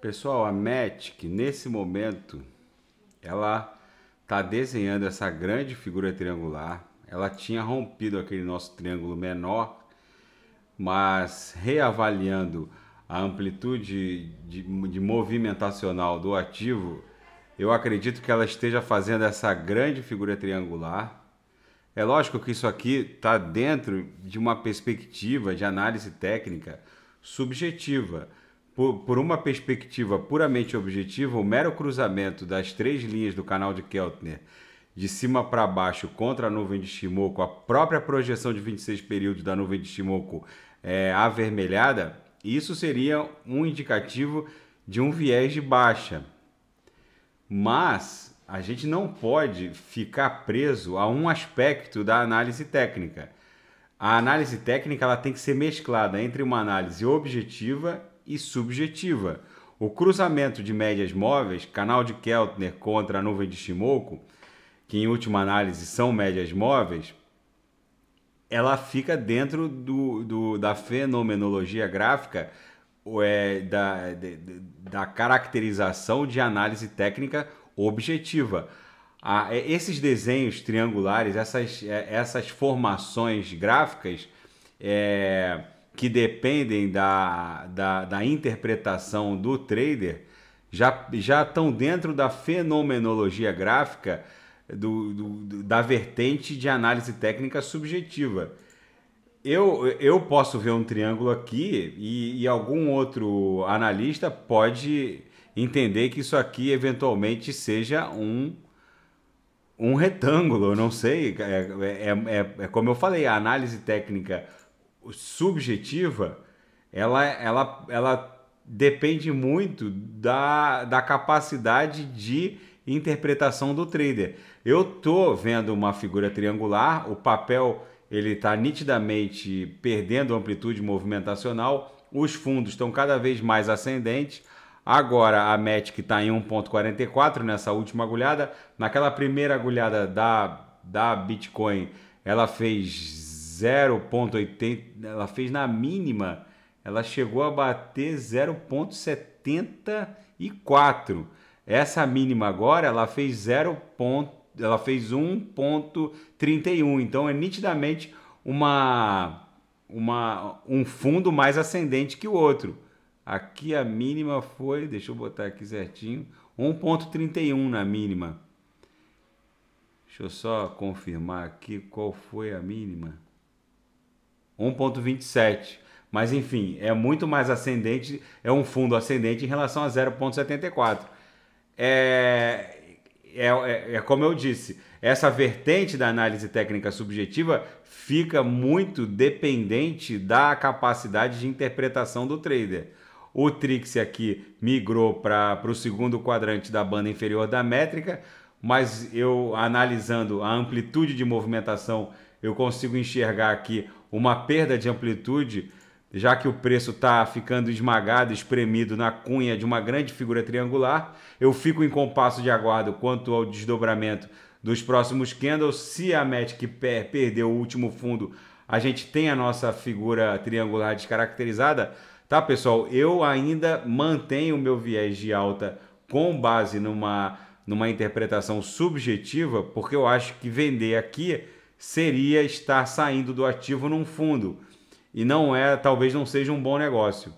Pessoal, a Matic, nesse momento, ela está desenhando essa grande figura triangular. Ela tinha rompido aquele nosso triângulo menor, mas reavaliando a amplitude de, de movimentacional do ativo, eu acredito que ela esteja fazendo essa grande figura triangular. É lógico que isso aqui está dentro de uma perspectiva de análise técnica subjetiva por, por uma perspectiva puramente objetiva, o mero cruzamento das três linhas do canal de Keltner de cima para baixo contra a nuvem de Shimoku, a própria projeção de 26 períodos da nuvem de Shimoku é, avermelhada, isso seria um indicativo de um viés de baixa. Mas a gente não pode ficar preso a um aspecto da análise técnica. A análise técnica ela tem que ser mesclada entre uma análise objetiva e subjetiva. O cruzamento de médias móveis, canal de Keltner contra a nuvem de Shimoku, que em última análise são médias móveis, ela fica dentro do, do da fenomenologia gráfica é, da, de, da caracterização de análise técnica objetiva. A, é, esses desenhos triangulares, essas, é, essas formações gráficas, é, que dependem da, da, da interpretação do trader já, já estão dentro da fenomenologia gráfica do, do, da vertente de análise técnica subjetiva. Eu, eu posso ver um triângulo aqui e, e algum outro analista pode entender que isso aqui eventualmente seja um, um retângulo, eu não sei. É, é, é, é como eu falei, a análise técnica subjetiva, ela, ela, ela depende muito da, da capacidade de interpretação do trader. Eu tô vendo uma figura triangular, o papel ele está nitidamente perdendo amplitude movimentacional, os fundos estão cada vez mais ascendentes. Agora a METIC está em 1,44 nessa última agulhada. Naquela primeira agulhada da, da Bitcoin, ela fez 0,80, ela fez na mínima, ela chegou a bater 0,74. Essa mínima agora, ela fez 0, ela fez 1,31. Então é nitidamente uma, uma, um fundo mais ascendente que o outro. Aqui a mínima foi, deixa eu botar aqui certinho, 1.31 na mínima. Deixa eu só confirmar aqui qual foi a mínima. 1,27. Mas enfim, é muito mais ascendente, é um fundo ascendente em relação a 0,74. É, é, é, é, como eu disse, essa vertente da análise técnica subjetiva fica muito dependente da capacidade de interpretação do trader. O Trix aqui migrou para o segundo quadrante da banda inferior da métrica, mas eu analisando a amplitude de movimentação eu consigo enxergar aqui uma perda de amplitude, já que o preço está ficando esmagado, espremido na cunha de uma grande figura triangular. Eu fico em compasso de aguardo quanto ao desdobramento dos próximos candles. Se a Matic per perdeu o último fundo, a gente tem a nossa figura triangular descaracterizada. Tá, pessoal? Eu ainda mantenho o meu viés de alta com base numa, numa interpretação subjetiva, porque eu acho que vender aqui seria estar saindo do ativo num fundo. E não é, talvez não seja um bom negócio.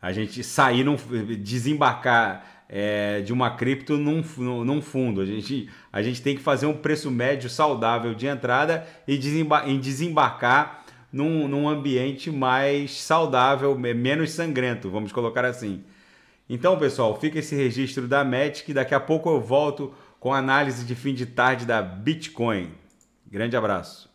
A gente sair, num, desembarcar é, de uma cripto num, num fundo. A gente, a gente tem que fazer um preço médio saudável de entrada e, desembar e desembarcar num, num ambiente mais saudável, menos sangrento, vamos colocar assim. Então, pessoal, fica esse registro da MET que daqui a pouco eu volto com análise de fim de tarde da Bitcoin. Grande abraço.